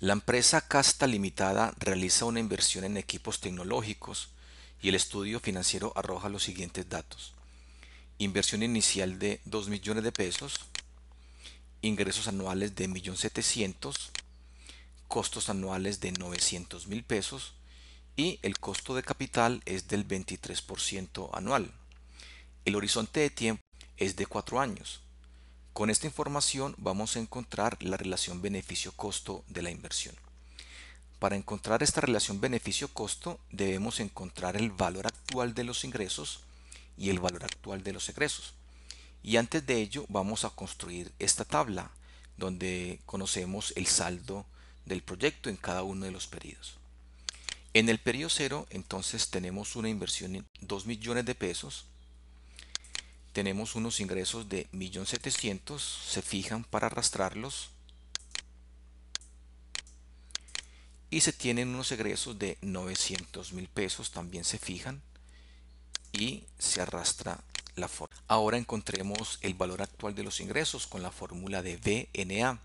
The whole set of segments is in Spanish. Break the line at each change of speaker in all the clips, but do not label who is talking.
La empresa Casta Limitada realiza una inversión en equipos tecnológicos y el estudio financiero arroja los siguientes datos. Inversión inicial de 2 millones de pesos, ingresos anuales de 1.700.000, costos anuales de 900.000 pesos y el costo de capital es del 23% anual. El horizonte de tiempo es de 4 años. Con esta información vamos a encontrar la relación beneficio-costo de la inversión. Para encontrar esta relación beneficio-costo debemos encontrar el valor actual de los ingresos y el valor actual de los egresos. Y antes de ello vamos a construir esta tabla donde conocemos el saldo del proyecto en cada uno de los periodos. En el periodo cero entonces tenemos una inversión en 2 millones de pesos tenemos unos ingresos de 1.700.000, se fijan para arrastrarlos. Y se tienen unos egresos de 900.000 pesos, también se fijan y se arrastra la fórmula. Ahora encontremos el valor actual de los ingresos con la fórmula de BNA.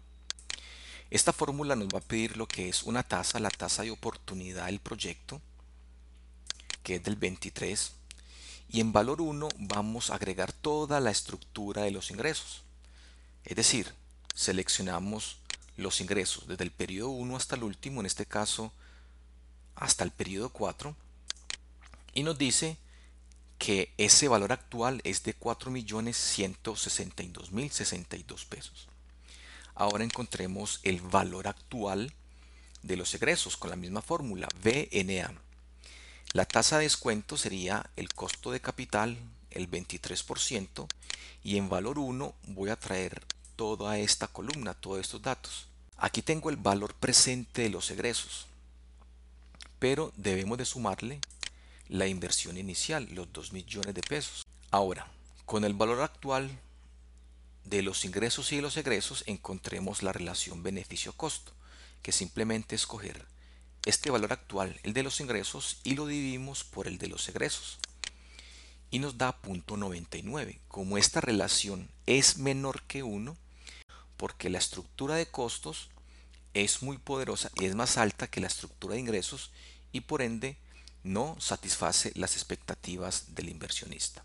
Esta fórmula nos va a pedir lo que es una tasa, la tasa de oportunidad del proyecto, que es del 23% y en valor 1 vamos a agregar toda la estructura de los ingresos. Es decir, seleccionamos los ingresos desde el periodo 1 hasta el último, en este caso hasta el periodo 4, y nos dice que ese valor actual es de 4.162.062 pesos. Ahora encontremos el valor actual de los egresos con la misma fórmula VNA. La tasa de descuento sería el costo de capital, el 23%, y en valor 1 voy a traer toda esta columna, todos estos datos. Aquí tengo el valor presente de los egresos, pero debemos de sumarle la inversión inicial, los 2 millones de pesos. Ahora, con el valor actual de los ingresos y de los egresos encontremos la relación beneficio-costo, que simplemente escoger coger este valor actual, el de los ingresos, y lo dividimos por el de los egresos. Y nos da .99. Como esta relación es menor que 1, porque la estructura de costos es muy poderosa, y es más alta que la estructura de ingresos y por ende no satisface las expectativas del inversionista.